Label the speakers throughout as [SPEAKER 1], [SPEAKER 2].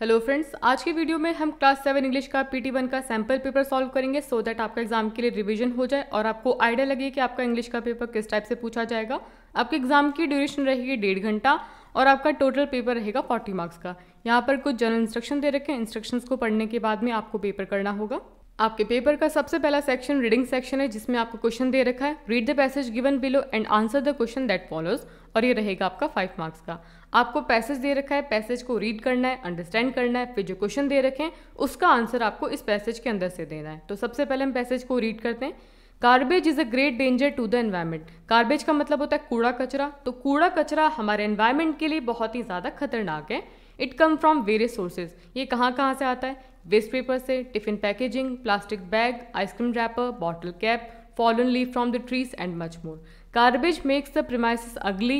[SPEAKER 1] Hello friends आज की video में हम क्लास सेवन इंग्लिश का पीटी वन का सैम्पल पेपर सॉल्व करेंगे सो so दैट आपका एग्जाम के लिए रिवीजन हो जाए और आपको आइडिया लगे कि आपका इंग्लिश का पेपर किस टाइप से पूछा जाएगा आपके एग्जाम की ड्यूरेशन रहेगी डेढ़ घंटा और आपका टोटल पेपर रहेगा फोर्टी मार्क्स का यहाँ पर कुछ जनरल इंस्ट्रक्शन दे रखे हैं को पढ़ने के बाद में आपको पेपर करना होगा आपके पेपर का सबसे पहला सेक्शन रीडिंग सेक्शन है जिसमें आपको क्वेश्चन दे रखा है read the passage given below and answer the question that follows और ये रहेगा आपका फाइव मार्क्स का आपको पैसेज दे रखा है पैसेज को रीड करना है अंडरस्टैंड करना है फिर जो क्वेश्चन दे रखे हैं उसका आंसर आपको इस पैसेज के अंदर से देना है तो सबसे पहले हम पैसेज को रीड करते हैं garbage is a great danger to the environment garbage का मतलब होता है कूड़ा कचरा तो कूड़ा कचरा हमारे एनवायरमेंट के लिए बहुत ही ज़्यादा खतरनाक है it come from various sources ये कहाँ कहाँ से आता है वेस्ट पेपर से tiffin packaging plastic bag ice cream wrapper bottle cap fallen leaf from the trees and much more garbage makes the premises ugly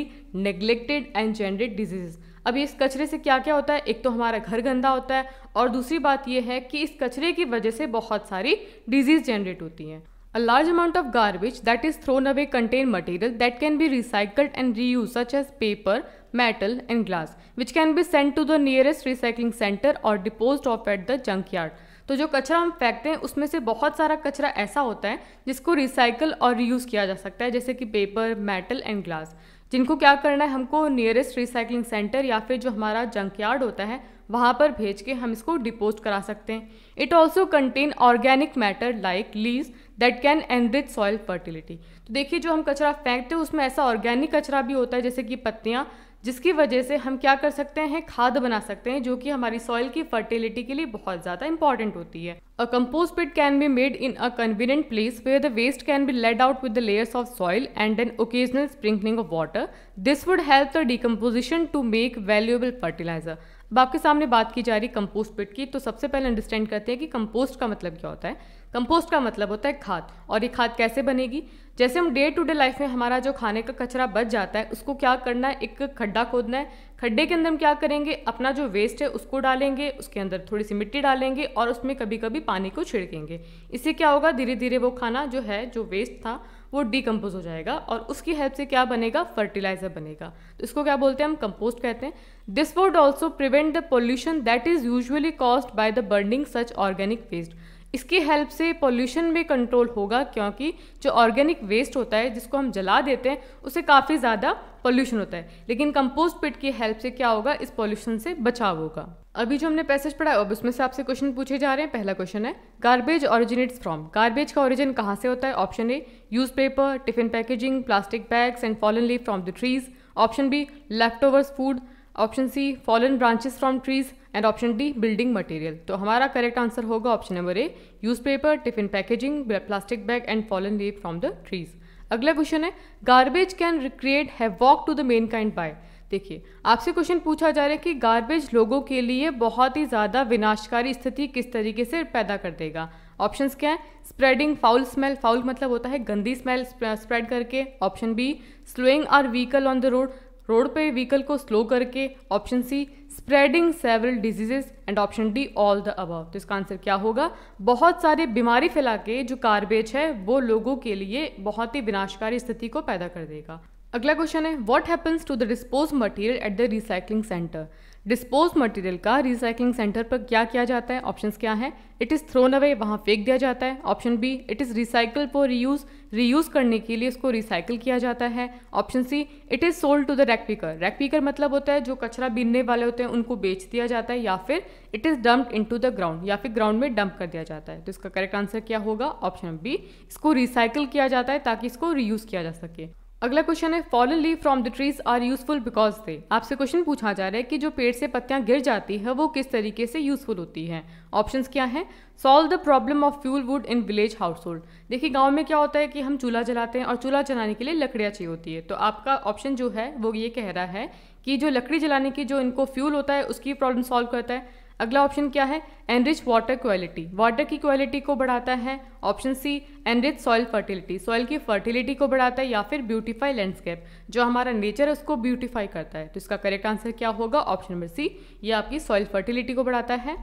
[SPEAKER 1] neglected and generate diseases अब इस कचरे से क्या क्या होता है एक तो हमारा घर गंदा होता है और दूसरी बात यह है कि इस कचरे की वजह से बहुत सारी डिजीज जनरेट होती है a large amount of garbage that is thrown away contain material that can be recycled and reuse such as paper metal and glass which can be sent to the nearest recycling centre और dispose of at the junk yard तो जो कचरा हम फेंकते हैं उसमें से बहुत सारा कचरा ऐसा होता है जिसको रिसाइकल और रीयूज़ किया जा सकता है जैसे कि पेपर मेटल एंड ग्लास जिनको क्या करना है हमको नियरेस्ट रिसाइकलिंग सेंटर या फिर जो हमारा जंक यार्ड होता है वहाँ पर भेज के हम इसको डिपोज करा सकते हैं it also contain organic matter like leaves that can enrich soil fertility तो देखिए जो हम कचरा फेंकते हैं उसमें ऐसा ऑर्गेनिक कचरा भी होता है जैसे कि पत्तियाँ जिसकी वजह से हम क्या कर सकते हैं खाद बना सकते हैं जो कि हमारी सॉइल की फर्टिलिटी के लिए बहुत ज़्यादा इंपॉर्टेंट होती है a compost pit can be made in a convenient place where the waste can be laid out with the layers of soil and an occasional sprinkling of water this would help the decomposition to make valuable fertiliser अब आपके सामने बात की जा रही compost pit की तो सबसे पहले अंडरस्टैंड करते हैं कि कंपोस्ट का मतलब क्या होता है कंपोस्ट का मतलब होता है खाद और ये खाद कैसे बनेगी जैसे हम डे टू डे लाइफ में हमारा जो खाने का कचरा बच जाता है उसको क्या करना है एक खड्डा खोदना है खड्डे के अंदर हम क्या करेंगे अपना जो वेस्ट है उसको डालेंगे उसके अंदर थोड़ी सी मिट्टी डालेंगे और उसमें कभी कभी पानी को छिड़केंगे इससे क्या होगा धीरे धीरे वो खाना जो है जो वेस्ट था वो डिकम्पोज हो जाएगा और उसकी हेल्प से क्या बनेगा फर्टिलाइजर बनेगा तो इसको क्या बोलते हैं हम कंपोस्ट कहते हैं this would also prevent the pollution that is usually caused by the burning such organic waste इसकी हेल्प से पोल्यूशन भी कंट्रोल होगा क्योंकि जो ऑर्गेनिक वेस्ट होता है जिसको हम जला देते हैं उससे काफ़ी ज़्यादा पोल्यूशन होता है लेकिन कंपोस्ट पिट की हेल्प से क्या होगा इस पोल्यूशन से बचाव होगा अभी जो हमने पैसेज पढ़ा है अब उसमें से आपसे क्वेश्चन पूछे जा रहे हैं पहला क्वेश्चन है गार्बेज ऑरिजिनेट्स फ्रॉम गार्बेज का ओरिजिन कहाँ से होता है option A use paper tiffin packaging plastic bags and fallen leave from the trees option B leftovers food option C fallen branches from trees and option D building material तो हमारा correct answer होगा option number A newspaper tiffin packaging plastic bag and fallen leave from the trees अगला question है garbage can recreate walk to the mankind by देखिए आपसे question पूछा जा रहा है कि गार्बेज लोगों के लिए बहुत ही ज़्यादा विनाशकारी स्थिति किस तरीके से पैदा कर देगा ऑप्शंस क्या है स्प्रेडिंग फाउल स्मेल फाउल मतलब होता है गंदी स्मेल स्प्रेड करके option B slowing our vehicle on the road road पे व्हीकल को स्लो करके option C spreading several diseases and option D all the above तो इसका आंसर क्या होगा बहुत सारे बीमारी फैला के जो कार्बेज है वो लोगों के लिए बहुत ही विनाशकारी स्थिति को पैदा कर देगा अगला क्वेश्चन है what happens to the dispose material at the recycling centre dispose material का रिसाइकलिंग सेंटर पर क्या किया जाता है ऑप्शंस क्या हैं इट इज़ थ्रोन अवे वहाँ फेंक दिया जाता है option B it is recycle for reuse reuse करने के लिए इसको रिसाइकल किया जाता है option C it is sold to the ragpicker ragpicker मतलब होता है जो कचरा बीनने वाले होते हैं उनको बेच दिया जाता है या फिर it is dumped into the ground या फिर ग्राउंड में डंप कर दिया जाता है तो इसका करेक्ट आंसर क्या होगा ऑप्शन बी इसको रिसाइकल किया जाता है ताकि इसको रीयूज़ किया जा सके अगला क्वेश्चन है fallen leave from the trees are useful because they आपसे क्वेश्चन पूछा जा रहा है कि जो पेड़ से पत्तियां गिर जाती है वो किस तरीके से यूजफुल होती है ऑप्शन क्या है solve the problem of fuel wood in village household देखिए गांव में क्या होता है कि हम चूल्हा जलाते हैं और चूल्हा जलाने के लिए लकड़ियाँ चाहिए होती है तो आपका ऑप्शन जो है वो ये कह रहा है कि जो लकड़ी जलाने की जो इनको फ्यूल होता है उसकी प्रॉब्लम सॉल्व करता है अगला ऑप्शन क्या है एनरिच वाटर क्वालिटी वाटर की क्वालिटी को बढ़ाता है option C enrich soil fertility soil की फर्टिलिटी को बढ़ाता है या फिर ब्यूटीफाई लैंडस्केप जो हमारा नेचर है उसको ब्यूटीफाई करता है तो इसका करेक्ट आंसर क्या होगा ऑप्शन नंबर सी ये आपकी सॉइल फर्टिलिटी को बढ़ाता है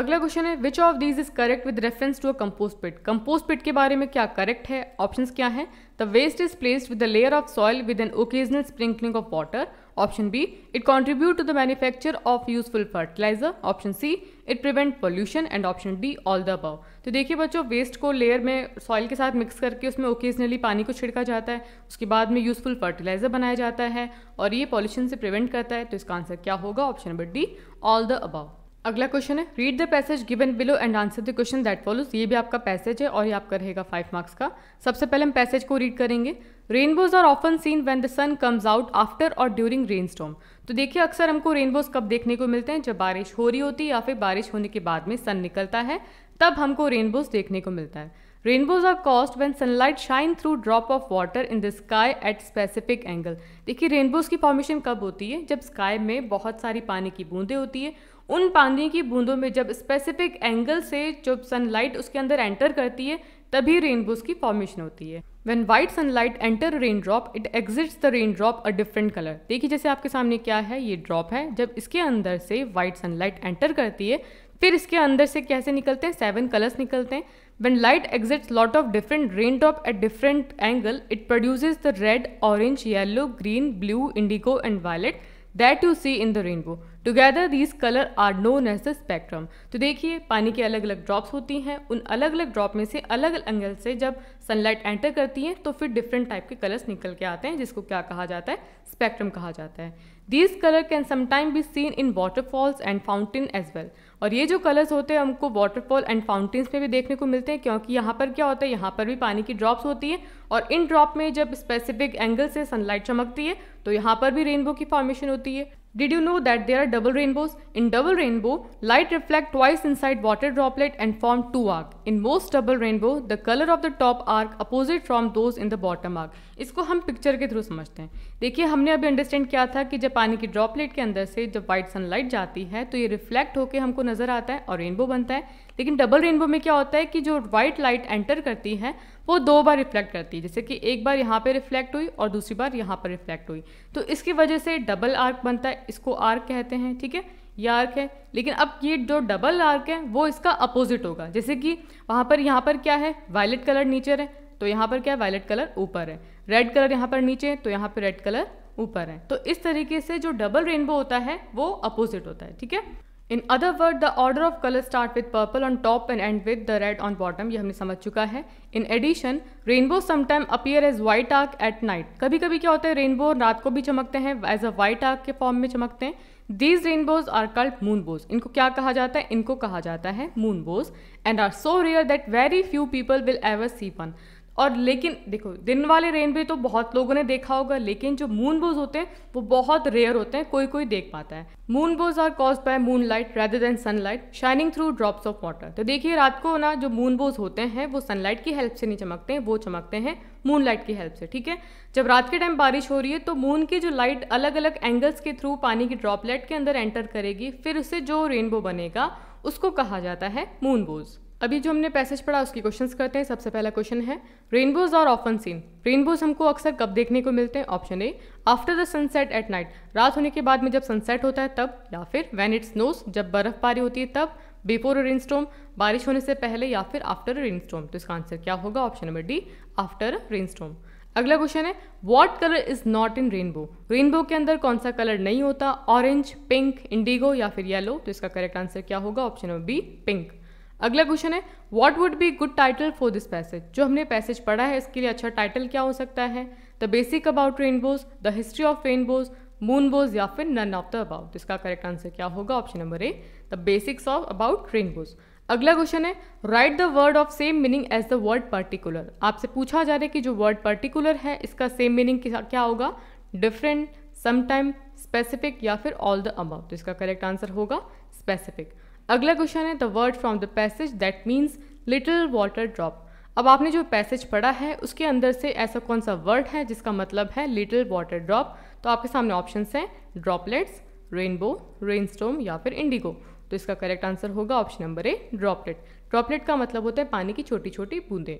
[SPEAKER 1] अगला क्वेश्चन है which of these is correct with reference to a compost pit compost pit के बारे में क्या करेक्ट है ऑप्शन क्या है the waste is placed with the layer of soil with an occasional sprinkling of water option B it contribute to the manufacture of useful fertiliser option C it prevent pollution and option D all the above तो देखिए बच्चों waste को layer में soil के साथ mix करके उसमें occasionally पानी को छिड़का जाता है उसके बाद में यूजफुल फर्टिलाइजर बनाया जाता है और ये पॉल्यूशन से प्रिवेंट करता है तो इसका आंसर क्या होगा option number D all the above अगला क्वेश्चन है read the passage given below and answer the question that follows ये भी आपका पैसेज है और ये आपका रहेगा फाइव मार्क्स का सबसे पहले हम पैसेज को रीड करेंगे rainbows are often seen when the sun comes out after or during rain storm तो देखिए अक्सर हमको रेनबोज कब देखने को मिलते हैं जब बारिश हो रही होती है या फिर बारिश होने के बाद में सन निकलता है तब हमको रेनबोज देखने को मिलता है rainbows are caused when sunlight shine through drop of water in the sky at specific angle देखिए रेनबोज की फॉर्मेशन कब होती है जब स्काई में बहुत सारी पानी की बूंदें होती है उन पानी की बूंदों में जब स्पेसिफिक एंगल से जब सनलाइट उसके अंदर एंटर करती है तभी रेनबोज की फॉर्मेशन होती है when white sunlight enter rain drop it exits the rain drop a different colour देखिए जैसे आपके सामने क्या है ये ड्रॉप है जब इसके अंदर से वाइट सनलाइट एंटर करती है फिर इसके अंदर से कैसे निकलते हैं सेवन कलर्स निकलते हैं when light exits lot of different rain drop at different angle it produces the red orange yellow green blue indigo and violet that you see in the rainbow together these colour are known as the spectrum तो देखिए पानी के अलग अलग drops होती हैं उन अलग अलग ड्रॉप में से अलग अलग एंगल से जब सनलाइट एंटर करती है तो फिर डिफरेंट टाइप के कलर्स निकल के आते हैं जिसको क्या कहा जाता है स्पेक्ट्रम कहा जाता है these colour can sometime be seen in waterfalls and fountain as well और ये जो कलर्स होते हैं हमको वाटरफॉल एंड फाउंटेन्स में भी देखने को मिलते हैं क्योंकि यहाँ पर क्या होता है यहाँ पर भी पानी की ड्रॉप्स होती है और इन ड्रॉप में जब स्पेसिफिक एंगल से सनलाइट चमकती है तो यहाँ पर भी रेनबो की फॉर्मेशन होती है Did you know that there are double rainbows? In double rainbow, light reflect twice inside water droplet and form two arc. In most double rainbow, the color of the top arc opposite from those in the bottom arc. इसको हम picture के through समझते हैं देखिए हमने अभी understand किया था कि जब पानी की ड्रॉपलेट के अंदर से जब वाइट सनलाइट जाती है तो ये रिफ्लेक्ट होकर हमको नजर आता है और रेनबो बनता है लेकिन डबल रेनबो में क्या होता है कि जो वाइट लाइट एंटर करती है वो दो बार रिफ्लेक्ट करती है जैसे कि एक बार यहाँ पे रिफ्लेक्ट हुई और दूसरी बार यहाँ पर रिफ्लेक्ट हुई तो इसकी वजह से डबल आर्क बनता है इसको आर्क कहते हैं ठीक है ये आर्क है लेकिन अब ये जो डबल आर्क है वो इसका अपोजिट होगा जैसे कि वहाँ पर यहाँ पर क्या है वायलेट तो कलर नीचे है तो यहाँ पर क्या है वायलेट कलर ऊपर है रेड कलर यहाँ पर नीचे तो यहाँ पर रेड कलर ऊपर है तो इस तरीके से जो डबल रेनबो होता है वो अपोजिट होता है ठीक है in other word the order of colour start with purple on top and end with the red on bottom ये हमने समझ चुका है in addition rainbow sometime appear as white arc at night कभी कभी क्या होता है रेनबो रात को भी चमकते हैं एज अ वाइट आर्क के फॉर्म में चमकते हैं these rainbows are called moonbows इनको क्या कहा जाता है इनको कहा जाता है moonbows and are so rare that very few people will ever see one और लेकिन देखो दिन वाले रेन तो बहुत लोगों ने देखा होगा लेकिन जो मून बोज होते हैं वो बहुत रेयर होते हैं कोई कोई देख पाता है moonbows are caused by moonlight rather than sunlight shining through drops of water तो देखिए रात को ना जो मून बोज होते हैं वो सनलाइट की हेल्प से नहीं चमकते हैं वो चमकते हैं मून लाइट की हेल्प से ठीक है जब रात के टाइम बारिश हो रही है तो मून की जो लाइट अलग अलग एंगल्स के थ्रू पानी की ड्रॉपलेट के अंदर एंटर करेगी फिर उससे जो रेनबो बनेगा उसको कहा जाता है मून बोज अभी जो हमने पैसेज पढ़ा उसकी क्वेश्चंस करते हैं सबसे पहला क्वेश्चन है रेनबोज और ऑफन सीन रेनबोज हमको अक्सर कब देखने को मिलते हैं option A after the sunset at night रात होने के बाद में जब सनसेट होता है तब या फिर वैन इट स्नोज जब बर्फबारी होती है तब बिफोर रेन स्टोम बारिश होने से पहले या फिर आफ्टर रेन स्टोम तो इसका आंसर क्या होगा option number D after rain storm अगला क्वेश्चन है what colour is not in rainbow rainbow के अंदर कौन सा कलर नहीं होता ऑरेंज पिंक इंडिगो या फिर येलो तो इसका करेक्ट आंसर क्या होगा ऑप्शन नंबर बी पिंक अगला क्वेश्चन है what would be good title for this passage जो हमने पैसेज पढ़ा है इसके लिए अच्छा टाइटल क्या हो सकता है the basic about rainbows the history of rainbows moonbows या फिर नन ऑफ द अबाउट इसका करेक्ट आंसर क्या होगा option number A the basics of about rainbows अगला क्वेश्चन है write the word of same meaning as the word particular आपसे पूछा जा रहा है कि जो वर्ड पर्टिकुलर है इसका सेम मीनिंग क्या होगा डिफरेंट समटाइम स्पेसिफिक या फिर ऑल द अबाउट इसका करेक्ट आंसर होगा स्पेसिफिक अगला क्वेश्चन है the word from the passage that means little water drop अब आपने जो पैसेज पढ़ा है उसके अंदर से ऐसा कौन सा वर्ड है जिसका मतलब है लिटिल वाटर ड्रॉप तो आपके सामने ऑप्शन हैं ड्रॉपलेट्स रेनबो रेनस्टोम या फिर इंडिगो तो इसका करेक्ट आंसर होगा option number A droplet droplet का मतलब होता है पानी की छोटी छोटी बूंदें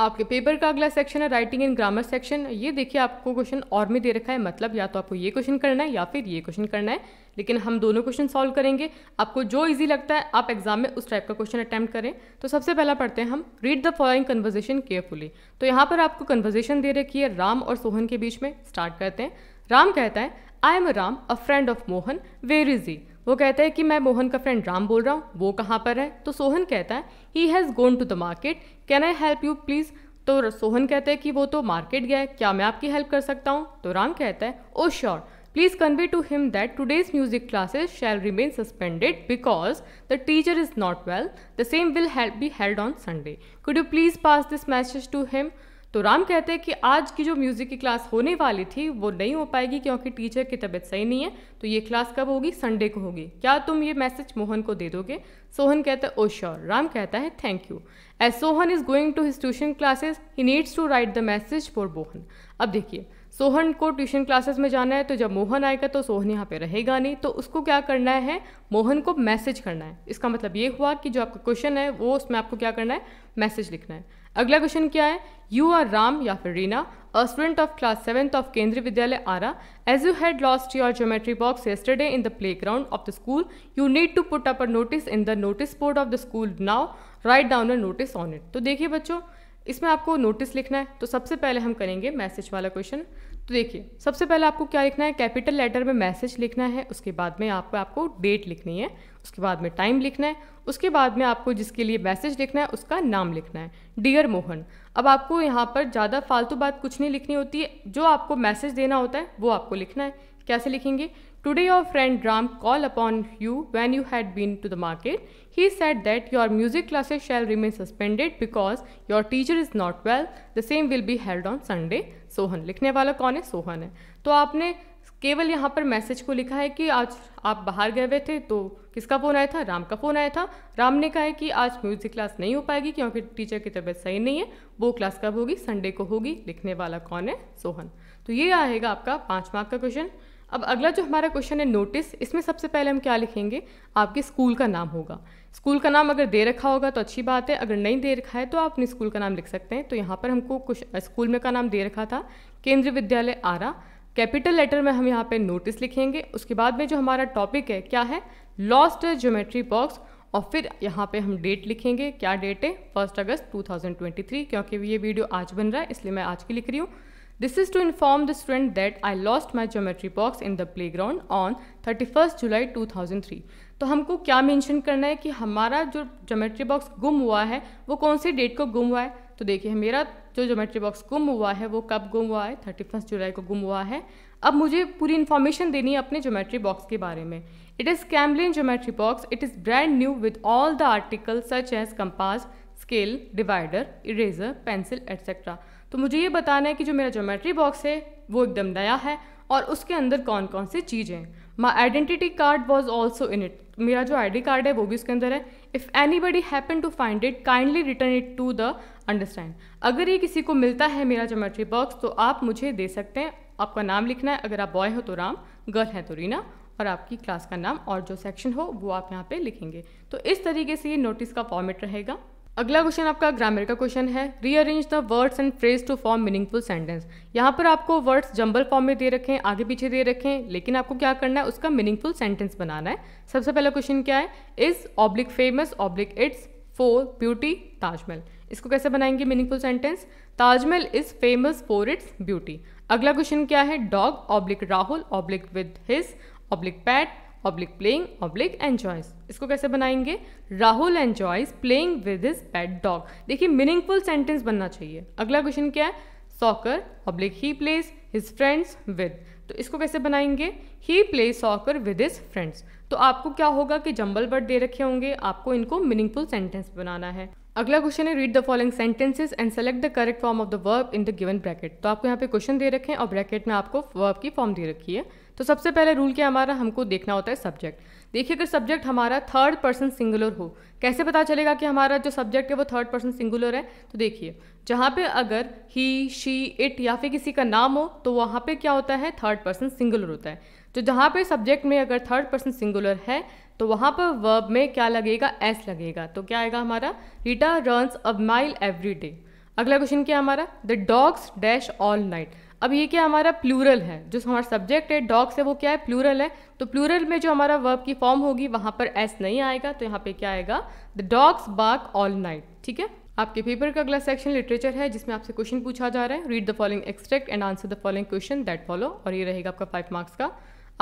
[SPEAKER 1] आपके पेपर का अगला सेक्शन है राइटिंग एंड ग्रामर सेक्शन ये देखिए आपको क्वेश्चन और में दे रखा है मतलब या तो आपको ये क्वेश्चन करना है या फिर ये क्वेश्चन करना है लेकिन हम दोनों क्वेश्चन सॉल्व करेंगे आपको जो ईजी लगता है आप एग्जाम में उस टाइप का क्वेश्चन अटैम्प्ट करें तो सबसे पहला पढ़ते हैं हम read the following conversation carefully तो यहाँ पर आपको कन्वर्जेशन दे रखी है राम और सोहन के बीच में स्टार्ट करते हैं राम कहता है I am Ram a friend of Mohan where is he वो कहता है कि मैं मोहन का फ्रेंड राम बोल रहा हूँ वो कहाँ पर है तो सोहन कहता है he has gone to the market can I help you please तो सोहन कहता है कि वो तो मार्केट गया है क्या मैं आपकी हेल्प कर सकता हूँ तो राम कहता है oh oh, sure Please convey to him that today's music classes shall remain suspended because the teacher is not well. The same will be held on Sunday. Could you please pass this message to him? तो राम कहते हैं कि आज की जो music की class होने वाली थी वो नहीं हो पाएगी क्योंकि टीचर की तबीयत सही नहीं है तो ये क्लास कब होगी संडे को होगी क्या तुम ये मैसेज मोहन को दे दोगे सोहन कहता है ओ श्योर राम कहता है thank you as Sohan is going to his tuition classes he needs to write the message for Mohan अब देखिए सोहन को ट्यूशन क्लासेस में जाना है तो जब मोहन आएगा तो सोहन यहाँ पे रहेगा नहीं तो उसको क्या करना है मोहन को मैसेज करना है इसका मतलब ये हुआ कि जो आपका क्वेश्चन है वो उसमें आपको क्या करना है मैसेज लिखना है अगला क्वेश्चन क्या है यू आर राम या फिर Reena a student of class seventh of Kendriya Vidyalaya Ara as you had lost your geometry box yesterday in the playground of the school you need to put up a notice in the notice board of the school now write down a notice on it तो देखिए बच्चों इसमें आपको notice लिखना है तो सबसे पहले हम करेंगे मैसेज वाला क्वेश्चन तो देखिए सबसे पहले आपको क्या लिखना है कैपिटल लेटर में मैसेज लिखना है उसके बाद में आपको आपको डेट लिखनी है उसके बाद में टाइम लिखना है उसके बाद में आपको जिसके लिए मैसेज लिखना है उसका नाम लिखना है डियर मोहन अब आपको यहाँ पर ज़्यादा फालतू बात कुछ नहीं लिखनी होती है जो आपको मैसेज देना होता है वो आपको लिखना है कैसे लिखेंगे Today your friend Ram called upon you when you had been to the market. He said that your music classes shall remain suspended because your teacher is not well. The same will be held on Sunday. Sohan लिखने वाला कौन है सोहन है तो आपने केवल यहाँ पर मैसेज को लिखा है कि आज आप बाहर गए हुए थे तो किसका फ़ोन आया था राम का फ़ोन आया था राम ने कहा है कि आज म्यूज़िक क्लास नहीं हो पाएगी क्योंकि टीचर की तबीयत सही नहीं है वो क्लास कब होगी संडे को होगी लिखने वाला कौन है सोहन तो ये आएगा आपका पाँच मार्क का क्वेश्चन अब अगला जो हमारा क्वेश्चन है नोटिस इसमें सबसे पहले हम क्या लिखेंगे आपके स्कूल का नाम होगा स्कूल का नाम अगर दे रखा होगा तो अच्छी बात है अगर नहीं दे रखा है तो आप अपने स्कूल का नाम लिख सकते हैं तो यहाँ पर हमको कुछ स्कूल में का नाम दे रखा था केंद्रीय विद्यालय आरा कैपिटल लेटर में हम यहाँ पर नोटिस लिखेंगे उसके बाद में जो हमारा टॉपिक है क्या है लॉस्ट ज्योमेट्री बॉक्स और फिर यहाँ पे हम डेट लिखेंगे क्या डेट है फर्स्ट अगस्त 2023 क्योंकि ये वीडियो आज बन रहा है इसलिए मैं आज की लिख रही हूँ This is to inform the student that I lost my geometry box in the playground on 31st July 2003. तो हमको क्या मेंशन करना है कि हमारा जो ज्योमेट्री बॉक्स गुम हुआ है वो कौन से डेट को गुम हुआ है तो देखिए मेरा जो ज्योमेट्री बॉक्स गुम हुआ है वो कब गुम हुआ है थर्टी फर्स्ट जुलाई को गुम हुआ है अब मुझे पूरी इन्फॉर्मेशन देनी है अपने ज्योमेट्री बॉक्स के बारे में it is Camlin geometry box it is brand new with all the article such as compass scale divider eraser pencil etcetera तो मुझे ये बताना है कि जो मेरा ज्योमेट्री बॉक्स है वो एकदम नया है और उसके अंदर कौन कौन सी चीज़ें हैं my identity card was also in it मेरा जो आई डी कार्ड है वो भी उसके अंदर है if anybody happen to find it kindly return it to the understand अगर ये किसी को मिलता है मेरा जोमेट्री बॉक्स तो आप मुझे दे सकते हैं आपका नाम लिखना है अगर आप बॉय हो तो राम गर्ल है तो रीना और आपकी क्लास का नाम और जो सेक्शन हो वो आप यहाँ पे लिखेंगे तो इस तरीके से ये नोटिस का फॉर्मेट रहेगा अगला क्वेश्चन आपका ग्रामर का क्वेश्चन है rearrange the words and phrase to form meaningful sentence यहाँ पर आपको वर्ड्स जंबल फॉर्म में दे रखें आगे पीछे दे रखें लेकिन आपको क्या करना है उसका मीनिंगफुल सेंटेंस बनाना है सबसे पहला क्वेश्चन क्या है is oblique famous oblique its for beauty Taj Mahal इसको कैसे बनाएंगे meaningful sentence Taj Mahal is famous for its beauty अगला क्वेश्चन क्या है dog oblique Rahul oblique with his oblique pet oblique playing oblique enjoys इसको कैसे बनाएंगे Rahul enjoys playing with his pet dog देखिए मीनिंगफुल सेंटेंस बनना चाहिए अगला क्वेश्चन क्या है soccer oblique he plays his friends with तो इसको कैसे बनाएंगे ही play soccer with his friends तो आपको क्या होगा कि जंबल वर्ड दे रखे होंगे आपको इनको मीनिंगफुल सेंटेंस बनाना है अगला क्वेश्चन है read the following sentences and select the correct form of the verb in the given bracket तो आपको यहाँ पे क्वेश्चन दे रखे हैं और ब्रैकेट में आपको वर्ब की फॉर्म दे रखी है तो सबसे पहले रूल क्या हमारा हमको देखना होता है सब्जेक्ट देखिए अगर सब्जेक्ट हमारा थर्ड पर्सन सिंगुलर हो कैसे पता चलेगा कि हमारा जो सब्जेक्ट है वो थर्ड पर्सन सिंगुलर है तो देखिए जहाँ पे अगर ही शी इट या फिर किसी का नाम हो तो वहाँ पे क्या होता है थर्ड पर्सन सिंगुलर होता है तो जहाँ पे सब्जेक्ट में अगर थर्ड पर्सन सिंगुलर है तो वहाँ पर वर्ब में क्या लगेगा एस लगेगा तो क्या आएगा हमारा Rita runs a mile every day अगला क्वेश्चन क्या हमारा the dogs dash all night अब ये क्या हमारा प्लूरल है जो हमारा सब्जेक्ट है डॉग्स है वो क्या है प्लूरल है तो प्लूरल में जो हमारा वर्ब की फॉर्म होगी वहाँ पर एस नहीं आएगा तो यहाँ पे क्या आएगा the dogs bark all night ठीक है आपके पेपर का अगला सेक्शन लिटरेचर है जिसमें आपसे क्वेश्चन पूछा जा रहा है read the following extract and answer the following question that follow और ये रहेगा आपका फाइव मार्क्स का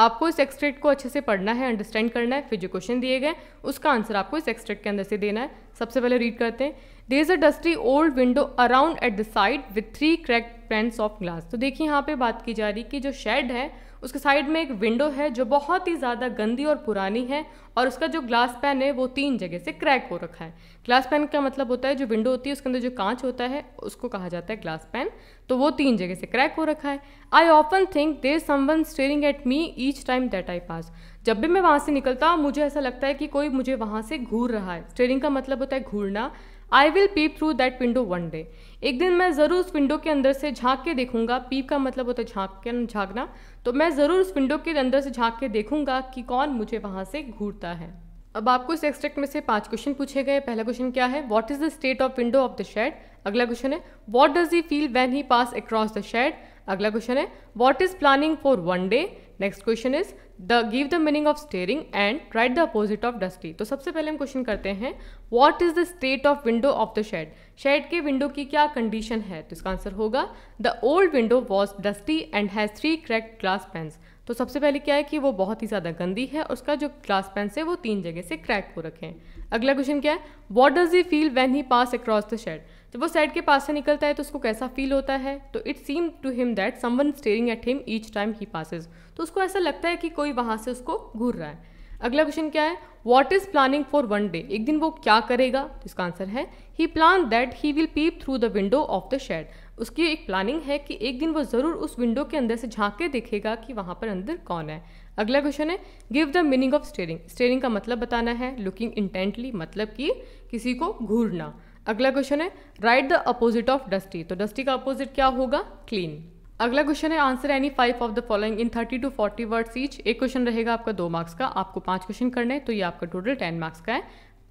[SPEAKER 1] आपको इस एक्सट्रेक्ट को अच्छे से पढ़ना है अंडरस्टैंड करना है फिर जो क्वेश्चन दिए गए उसका आंसर आपको इस एक्सट्रेट के अंदर से देना है सबसे पहले रीड करते हैं there is a dusty old window around at the side with three crack panes of glass तो देखिए यहाँ पे बात की जा रही कि जो शेड है उसके साइड में एक विंडो है जो बहुत ही ज़्यादा गंदी और पुरानी है और उसका जो ग्लास पैन है वो तीन जगह से क्रैक हो रखा है ग्लास पैन का मतलब होता है जो विंडो होती है उसके अंदर जो कांच होता है उसको कहा जाता है ग्लास पैन तो वो तीन जगह से क्रैक हो रखा है I often think there someone staring at me each time that I pass जब भी मैं वहाँ से निकलता हूँ मुझे ऐसा लगता है कि कोई मुझे वहाँ से घूर रहा है स्टेयरिंग का मतलब होता है घूरना I will peep through that window one day एक दिन मैं ज़रूर उस विंडो के अंदर से झांक के देखूंगा पीप का मतलब होता है झांक के झांकना तो मैं ज़रूर उस विंडो के अंदर से झांक के देखूंगा कि कौन मुझे वहां से घूरता है अब आपको इस एक्सट्रैक्ट में से पांच क्वेश्चन पूछे गए पहला क्वेश्चन क्या है what is the state of window of the shed अगला क्वेश्चन है what does he feel when he pass across the shed अगला क्वेश्चन है what is planning for one day next question is the give the meaning of staring and write the opposite of dusty तो सबसे पहले हम question करते हैं what is the state of window of the shed shed के window की क्या condition है तो इसका आंसर होगा the old window was dusty and has three crack glass panes तो सबसे पहले क्या है कि वो बहुत ही ज़्यादा गंदी है उसका जो ग्लास पेंस है वो तीन जगह से क्रैक हो रखे हैं अगला क्वेश्चन क्या है what does he feel when he pass across the shed जब वो सैड के पास से निकलता है तो उसको कैसा फील होता है तो it seem to him that someone staring at him each time he passes तो उसको ऐसा लगता है कि कोई वहाँ से उसको घूर रहा है अगला क्वेश्चन क्या है what is planning for one day एक दिन वो क्या करेगा तो इसका आंसर है he plan that he will peep through the window of the shed उसकी एक प्लानिंग है कि एक दिन वो ज़रूर उस विंडो के अंदर से झांक के देखेगा कि वहाँ पर अंदर कौन है अगला क्वेश्चन है give the meaning of staring staring का मतलब बताना है लुकिंग इंटेंटली मतलब कि किसी को घूरना अगला क्वेश्चन है write the opposite of dusty तो डस्टी का अपोजिट क्या होगा क्लीन अगला क्वेश्चन है answer any five of the following in thirty to forty words each एक क्वेश्चन रहेगा आपका दो मार्क्स का आपको पांच क्वेश्चन करने हैं तो ये आपका टोटल टेन मार्क्स का है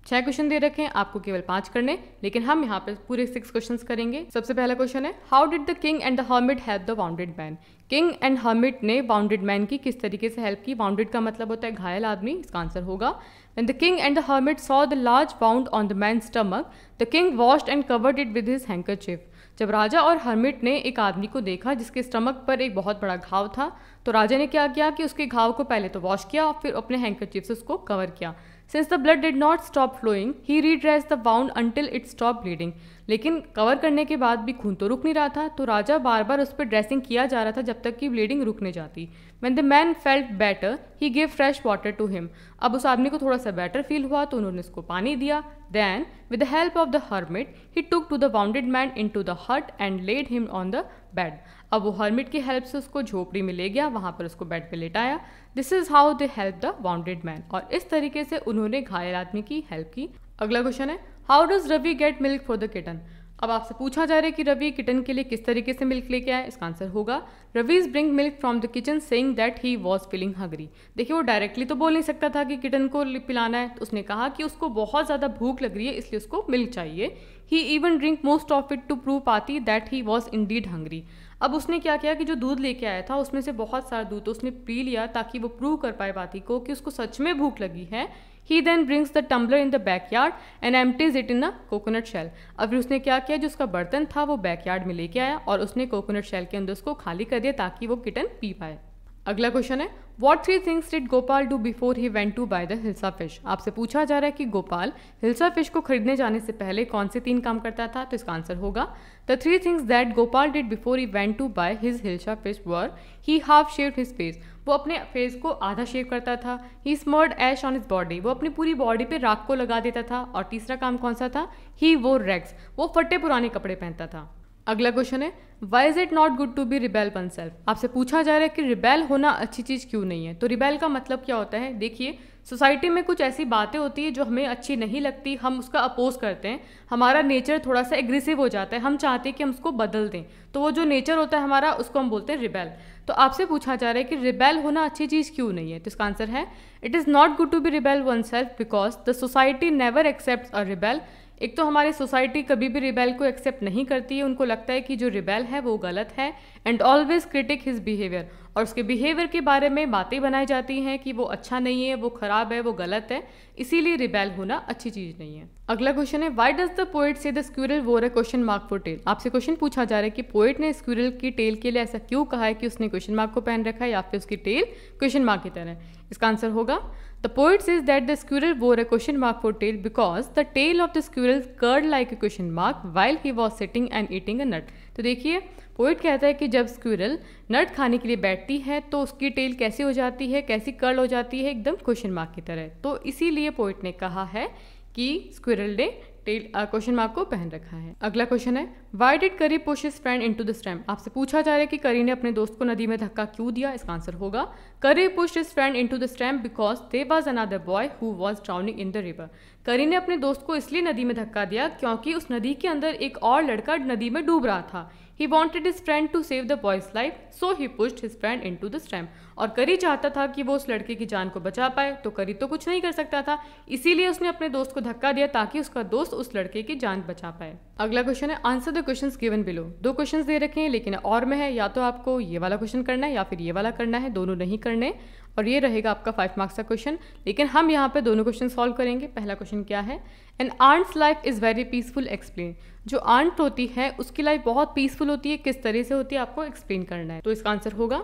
[SPEAKER 1] छह क्वेश्चन दे रखे हैं आपको केवल पांच करने लेकिन हम यहाँ पे पूरे सिक्स क्वेश्चंस करेंगे सबसे पहला क्वेश्चन है how did the king and the hermit help the bounded man king and hermit ने बाउंडेड मैन की किस तरीके से हेल्प की बाउंडेड का मतलब होता है घायल आदमी इसका आंसर होगा when the king and the hermit saw the large bound on the man stomach the king washed and covered it with his hanker जब राजा और हर्मिट ने एक आदमी को देखा जिसके स्टमक पर एक बहुत बड़ा घाव था तो राजा ने क्या किया कि उसके घाव को पहले तो वॉश किया और फिर अपने हैंकर से उसको कवर किया since the blood did not stop flowing he redress the wound until it stop bleeding लेकिन कवर करने के बाद भी खून तो रुक नहीं रहा था तो राजा बार बार उस पर ड्रेसिंग किया जा रहा था जब तक कि ब्लीडिंग रुक नहीं जाती when the man felt better he give fresh water to him अब उस आदमी को थोड़ा सा बेटर फील हुआ तो उन्होंने उसको पानी दिया Then, with the help of the hermit, he took to the wounded man into the hut and laid him on the bed. अब वो hermit की help से उसको झोपड़ी में ले गया वहाँ पर उसको bed पर लेटाया this is how they help the bounded man और इस तरीके से उन्होंने घायल आदमी की हेल्प की अगला क्वेश्चन है how does Ravi get milk for the kitten अब आपसे पूछा जा रहा है कि रवि किटन के लिए किस तरीके से मिल्क लेके आए इसका आंसर होगा Ravi is bring milk from the kitchen saying that he was feeling hungry देखिए वो डायरेक्टली तो बोल नहीं सकता था कि किटन को पिलाना है तो उसने कहा कि उसको बहुत ज़्यादा भूख लग रही है इसलिए उसको मिल्क चाहिए he even drink most of it to prove पाती that he was indeed hungry अब उसने क्या किया कि जो दूध लेके आया था उसमें से बहुत सारा दूध तो उसने पी लिया ताकि वो प्रूव कर पाए पाती को कि उसको सच में भूख लगी है He then brings the tumbler in the backyard and empties it in a coconut shell. अब उसने क्या किया जो उसका बर्तन था वो बैक यार्ड में लेके आया और उसने कोकोनट शेल के अंदर उसको खाली कर दिया ताकि वो किटन पी पाए अगला क्वेश्चन है what three things did Gopal do before he went to buy the hilsa fish आपसे पूछा जा रहा है कि गोपाल हिल्सा फिश को खरीदने जाने से पहले कौन से तीन काम करता था तो इसका आंसर होगा the three things that Gopal did before he went to buy his hilsa fish were he half shave his face वो अपने फेस को आधा शेव करता था he smeared ash on his body वो अपनी पूरी बॉडी पे राख को लगा देता था और तीसरा काम कौन सा था ही वो रेग्स वो फटे पुराने कपड़े पहनता था अगला क्वेश्चन है why is it not good to be rebel oneself आपसे पूछा जा रहा है कि रिबेल होना अच्छी चीज़ क्यों नहीं है तो रिबेल का मतलब क्या होता है देखिए सोसाइटी में कुछ ऐसी बातें होती है जो हमें अच्छी नहीं लगती हम उसका अपोज करते हैं हमारा नेचर थोड़ा सा एग्रेसिव हो जाता है हम चाहते हैं कि हम उसको बदल दें तो वो जो नेचर होता है हमारा उसको हम बोलते हैं रिबेल तो आपसे पूछा जा रहा है कि रिबेल होना अच्छी चीज़ क्यों नहीं है तो इसका आंसर है it is not good to be rebel oneself because the society never accept a rebel एक तो हमारी सोसाइटी कभी भी रिबेल को एक्सेप्ट नहीं करती है उनको लगता है कि जो रिबेल है वो गलत है and always critic his behaviour और उसके बिहेवियर के बारे में बातें बनाई जाती हैं कि वो अच्छा नहीं है वो खराब है वो गलत है इसीलिए रिबेल होना अच्छी चीज़ नहीं है अगला क्वेश्चन है why does the poet say the squirrel वो है क्वेश्चन मार्क फॉर टेल आपसे क्वेश्चन पूछा जा रहा है कि पोइट ने स्क्यूरल की टेल के लिए ऐसा क्यों कहा है कि उसने क्वेश्चन मार्क को पहन रखा है या फिर उसकी टेल क्वेश्चन मार्क की तरह इसका आंसर होगा The poet says that the squirrel wore a question mark for tail because the tail of the squirrel curled like a question mark while he was sitting and eating a nut. तो देखिए poet कहता है कि जब squirrel नट खाने के लिए बैठती है तो उसकी टेल कैसी हो जाती है कैसी कर्ल हो जाती है एकदम क्वेश्चन मार्क की तरह तो इसीलिए पोइट ने कहा है कि स्क्यूरल ने टेल क्वेश्चन मार्क को पहन रखा है अगला क्वेश्चन है why did Kari push his friend into the stream आपसे पूछा जा रहा है कि करी ने अपने दोस्त को नदी में धक्का क्यों दिया इसका आंसर होगा Kari push his friend into the stream because there was another boy who was drowning in the river Kari ने अपने दोस्त को इसलिए नदी में धक्का दिया क्योंकि उस नदी के अंदर एक और लड़का नदी में डूब रहा था he wanted his friend to save the boy's life so he pushed his friend into the और करी चाहता था कि वो उस लड़के की जान को बचा पाए तो करी तो कुछ नहीं कर सकता था इसीलिए उसने अपने दोस्त को धक्का दिया ताकि उसका दोस्त उस लड़के की जान बचा पाए अगला क्वेश्चन है answer the question given below दो क्वेश्चन दे रखे हैं लेकिन और में है या तो आपको ये वाला क्वेश्चन करना है या फिर ये वाला करना है दोनों नहीं करने और ये रहेगा आपका फाइव मार्क्स का क्वेश्चन लेकिन हम यहाँ पे दोनों क्वेश्चन सॉल्व करेंगे पहला क्वेश्चन क्या है an ant's life is very peaceful explain जो आंट होती है उसकी लाइफ बहुत पीसफुल होती है किस तरह से होती है आपको एक्सप्लेन करना है तो इसका आंसर होगा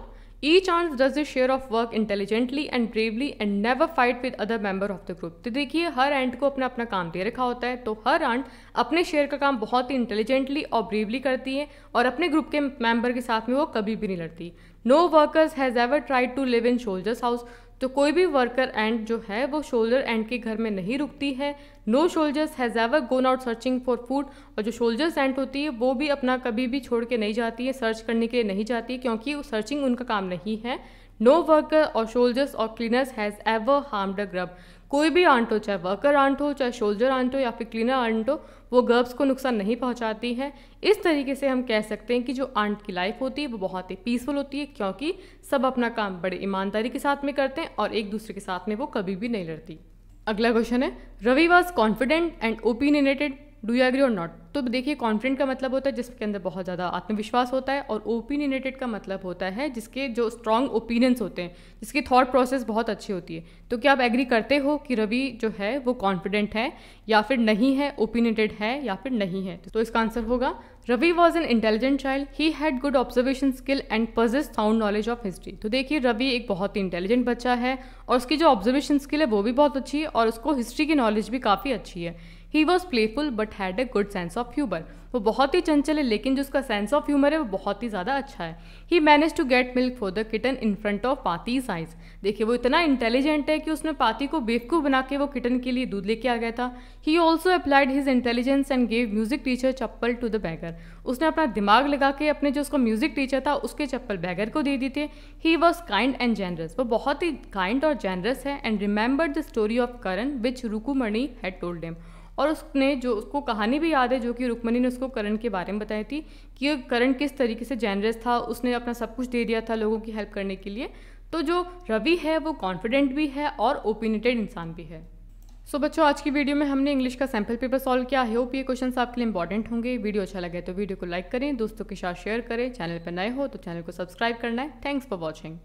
[SPEAKER 1] each ant does the share of work intelligently and bravely and never fight with other member of the group तो देखिए हर एंट को अपना अपना काम दे रखा होता है तो हर आंट अपने शेयर का काम बहुत ही इंटेलिजेंटली और ब्रेवली करती है और अपने ग्रुप के मेंबर के साथ में वो कभी भी नहीं लड़ती no workers has ever tried to live in soldiers house तो कोई भी वर्कर एंड जो है वो शोल्डर एंड के घर में नहीं रुकती है no soldiers has ever gone out searching for food और जो शोल्जर्स एंड होती है वो भी अपना कभी भी छोड़ के नहीं जाती है सर्च करने के लिए नहीं जाती क्योंकि सर्चिंग उनका काम नहीं है नो वर्कर और शोल्जर्स और cleaners has ever harm a grub कोई भी आंट हो चाहे वर्कर आंट हो चाहे शोल्जर आंट हो या फिर क्लीनर आंट हो वो गर्ब्स को नुकसान नहीं पहुंचाती है इस तरीके से हम कह सकते हैं कि जो आंट की लाइफ होती है वो बहुत ही पीसफुल होती है क्योंकि सब अपना काम बड़े ईमानदारी के साथ में करते हैं और एक दूसरे के साथ में वो कभी भी नहीं लड़ती अगला क्वेश्चन है Ravi was confident and opinionated do you agree और नॉट तो देखिए कॉन्फिडेंट का मतलब होता है जिसके अंदर बहुत ज़्यादा आत्मविश्वास होता है और ओपिनियनेटेड का मतलब होता है जिसके जो स्ट्रॉन्ग ओपिनियंस होते हैं जिसकी थॉट प्रोसेस बहुत अच्छी होती है तो क्या आप एग्री करते हो कि रवि जो है वो कॉन्फिडेंट है या फिर नहीं है ओपिनियटेड है या फिर नहीं है तो इसका आंसर होगा Ravi was an intelligent child he had good observation skill and possess sound knowledge of history तो देखिए रवि एक बहुत ही इंटेलिजेंट बच्चा है और उसकी जो ऑब्जर्वेशन स्किल है वो भी बहुत अच्छी है और उसको हिस्ट्री की नॉलेज भी काफ़ी अच्छी है he was playful but had a good sense of humour वो बहुत ही चंचल है लेकिन जो उसका सेंस ऑफ ह्यूमर है वो बहुत ही ज़्यादा अच्छा है he manage to get milk for the kitten in front of पाती साइज देखिए वो इतना इंटेलिजेंट है कि उसने पाती को बेवकूफ़ बना के वो किटन के लिए दूध लेके आ गया था he also applied his intelligence and gave music teacher chappal to the beggar उसने अपना दिमाग लगा के अपने जो उसका म्यूजिक टीचर था उसके चप्पल बैगर को दे दी थी he was kind and generous वो बहुत ही काइंड और जेनरस है and remember the story of Karan which Rukmini had told him और उसने जो उसको कहानी भी याद है जो कि रुक्मणी ने उसको करण के बारे में बताई थी कि करण किस तरीके से जेनरस था उसने अपना सब कुछ दे दिया था लोगों की हेल्प करने के लिए तो जो रवि है वो कॉन्फिडेंट भी है और ओपिनेटेड इंसान भी है सो so, बच्चों आज की वीडियो में हमने इंग्लिश का सैम्पल पेपर सॉल्व किया आई होप ये क्वेश्चन आपके लिए इंपॉर्टेंट होंगे वीडियो अच्छा लगे तो वीडियो को लाइक करें दोस्तों के साथ शेयर करें चैनल पर नए हो तो चैनल को सब्सक्राइब करना है थैंक्स फॉर वॉचिंग